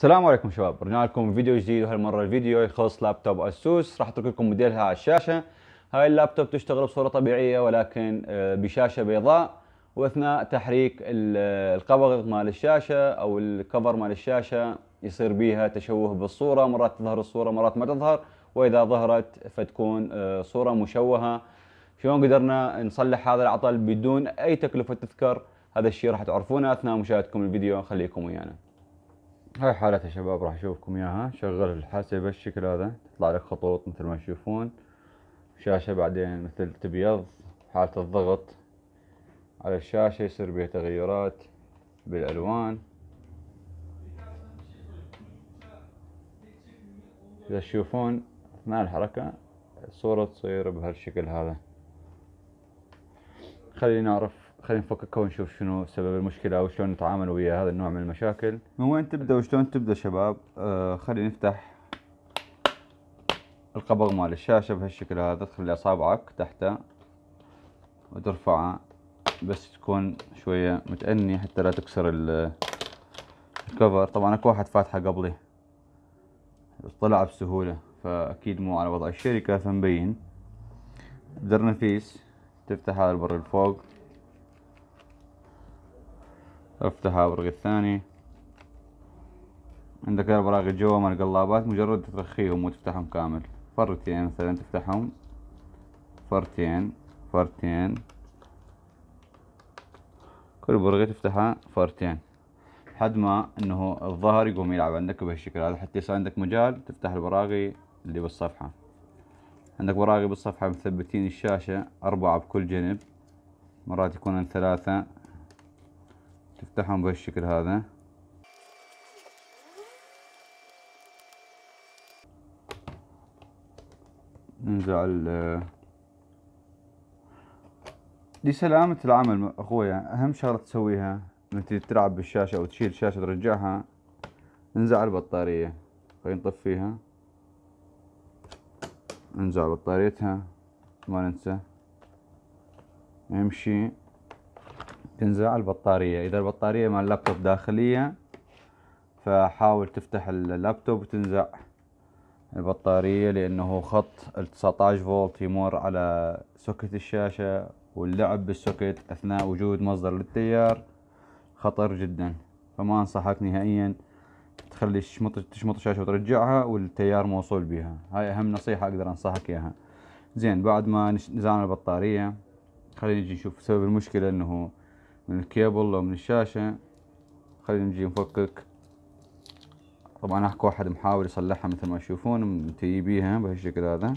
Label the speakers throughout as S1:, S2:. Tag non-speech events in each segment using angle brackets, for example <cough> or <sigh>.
S1: السلام عليكم شباب رجعنا لكم فيديو جديد وهالمره الفيديو يخص لابتوب اسوس راح اترك لكم موديلها على الشاشه هاي اللابتوب تشتغل بصوره طبيعيه ولكن آه، بشاشه بيضاء واثناء تحريك القبغ مال الشاشه او الكفر مال الشاشه يصير بيها تشوه بالصوره مرات تظهر الصوره مرات ما تظهر واذا ظهرت فتكون آه، صوره مشوهه شلون قدرنا نصلح هذا العطل بدون اي تكلفه تذكر هذا الشيء راح تعرفونه اثناء مشاهدتكم الفيديو خليكم ويانا هاي حالتها شباب راح اشوفكم اياها شغل الحاسب بالشكل هذا تطلع لك خطوط مثل ما تشوفون شاشة بعدين مثل تبيض حالة الضغط على الشاشة يصير بها تغيرات بالالوان اذا تشوفون اثناء الحركة الصورة تصير بهالشكل هذا خلينا نعرف خلينا نفككها ونشوف شنو سبب المشكله وشلون نتعامل ويا هذا النوع من المشاكل من وين تبدا وشلون تبدا شباب آه خلينا نفتح القبغ مال الشاشه بهالشكل هذا تخلي اصابعك تحته وترفعه بس تكون شويه متأني حتى لا تكسر الكفر طبعا اكو واحد فاتحه قبلي طلع بسهوله فاكيد مو على وضع الشركه فمبين درنفيس تفتح هذا البر الفوق رفتها ورق الثاني عندك البراغي جوا مال القلابات مجرد ترخيهم وتفتحهم كامل فرتين مثلا تفتحهم فرتين فرتين كل برغي تفتحها فرتين لحد ما انه الظهر يقوم يلعب عندك بهالشكل هذا حتى يصير عندك مجال تفتح البراغي اللي بالصفحة عندك براغي بالصفحة مثبتين الشاشة أربعة بكل جنب مرات يكونون ثلاثة تفتحهم بهالشكل هذا ننزع ال لسلامة العمل اخويا اهم شغلة تسويها لما تيجي تلعب بالشاشة او تشيل الشاشة ترجعها ننزع البطارية خلينا نطفيها ننزع بطاريتها ما ننسى نمشي تنزع البطارية إذا البطارية مال اللابتوب داخلية فحاول تفتح اللابتوب وتنزع البطارية لأنه خط ال 19 فولت يمر على سوكت الشاشة واللعب بالسوكت أثناء وجود مصدر للتيار خطر جدا فما أنصحك نهائيا تخلي تشمط الشاشة وترجعها والتيار موصول بها هاي أهم نصيحة أقدر أنصحك إياها زين بعد ما نزعنا البطارية خلينا نجي نشوف سبب المشكلة أنه من الكيبل او من الشاشة خلينا نجي نفكك طبعا اكو واحد محاول يصلحها مثل ما تشوفون متيبيها بهالشكل هذا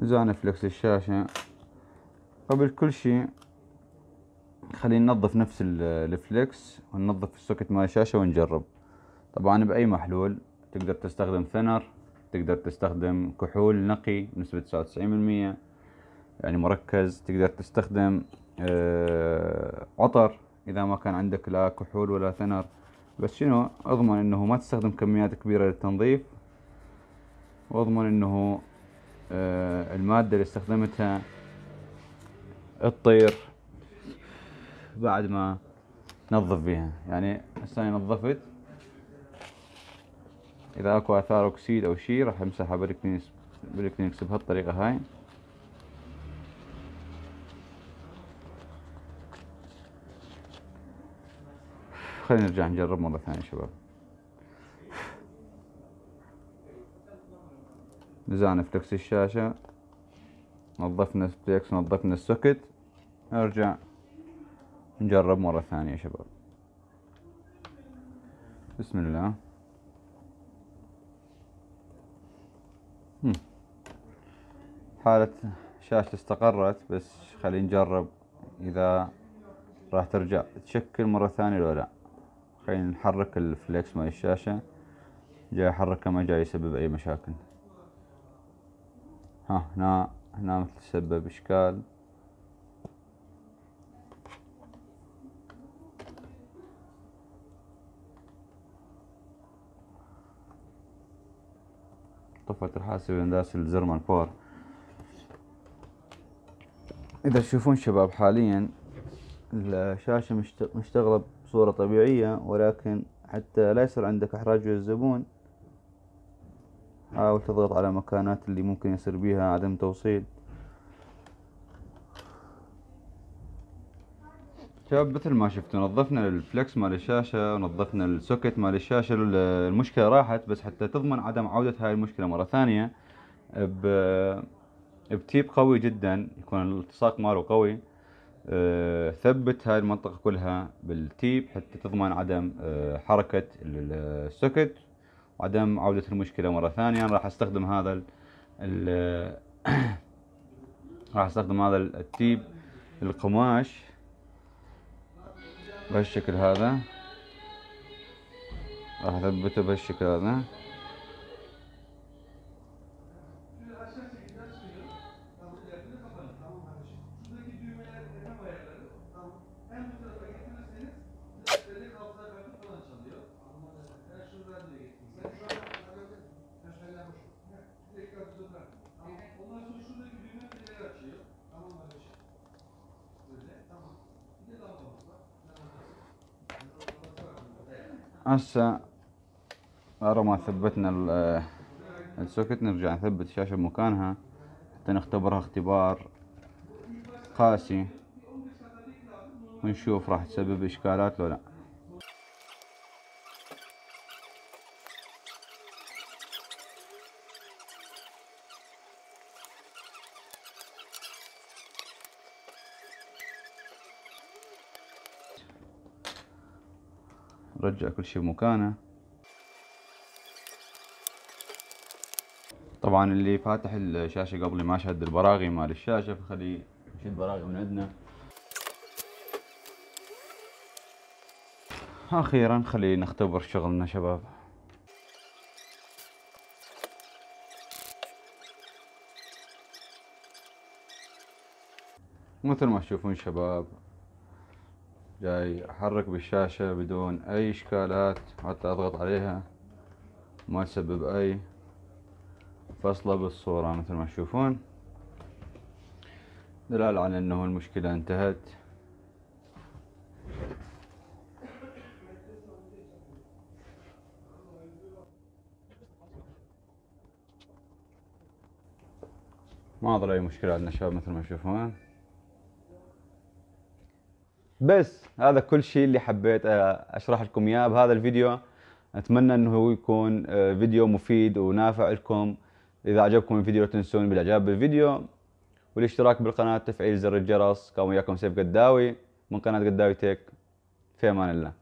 S1: ميزان فلكس الشاشة قبل كل شيء خلينا ننظف نفس الفلكس وننظف السوكت مال الشاشة ونجرب طبعا بأي محلول تقدر تستخدم ثنر تقدر تستخدم كحول نقي بنسبة تسعة وتسعين بالمية يعني مركز تقدر تستخدم آه، عطر إذا ما كان عندك لا كحول ولا ثنر بس شنو أضمن إنه ما تستخدم كميات كبيرة للتنظيف وأضمن إنه آه، المادة اللي استخدمتها تطير بعد ما نظف بيها يعني هسه انا نظفت اذا اكو اثار اكسيد او شيء راح امسحها بالكلينكس بالكلينكس بهالطريقه هاي خلينا نرجع نجرب مره ثانيه شباب نزعنا فلكس الشاشة نظفنا الفلكس نظفنا السوكت نرجع نجرب مرة ثانية يا شباب بسم الله حالة الشاشة استقرت بس خلينا نجرب إذا راح ترجع تشكل مرة ثانية ولا لا خلينا نحرك الفليكس مال الشاشة جاي أحركه ما جاي يسبب أي مشاكل ها هنا هنا متسبب اشكال طفت الحاسب انداس الزرمان فور اذا تشوفون شباب حاليا الشاشة مشتغلة بصورة طبيعية ولكن حتى لا يصير عندك احراج الزبون حاول تضغط على مكانات اللي ممكن يصير بيها عدم توصيل شباب مثل ما شفتوا نظفنا الفلكس مال الشاشة ونظفنا السوكت مال الشاشة المشكلة راحت بس حتى تضمن عدم عودة هاي المشكلة مرة ثانية ب بتيب قوي جدا يكون الالتصاق ماله قوي أه ثبت هاي المنطقة كلها بالتيب حتى تضمن عدم أه حركة السوكت وعدم عودة المشكلة مرة ثانية أنا راح استخدم هذا ال ال <coughs> راح استخدم هذا التيب القماش بهالشكل هذا راح اثبته بهالشكل هذا هسه بعد ما ثبتنا السوكت نرجع نثبت الشاشة بمكانها حتى نختبرها اختبار قاسي ونشوف راح تسبب اشكالات ولا لا نرجع كل شيء مكانه طبعا اللي فاتح الشاشه قبلي ما شد البراغي مال الشاشه فخلي يشد براغي من عندنا اخيرا خلينا نختبر شغلنا شباب مثل ما تشوفون شباب جاي احرك بالشاشة بدون اي اشكالات حتى اضغط عليها ما تسبب اي فصلة بالصورة مثل ما تشوفون دلالة على انه المشكلة انتهت ما ظل اي مشكلة عندنا شباب مثل ما تشوفون بس هذا كل شيء اللي حبيت آه، اشرح لكم اياه بهذا الفيديو اتمنى انه يكون آه، فيديو مفيد ونافع لكم اذا عجبكم الفيديو لا تنسون بالاعجاب بالفيديو والاشتراك بالقناه وتفعيل زر الجرس كان وياكم سيف قداوي من قناه قداوي تيك في امان الله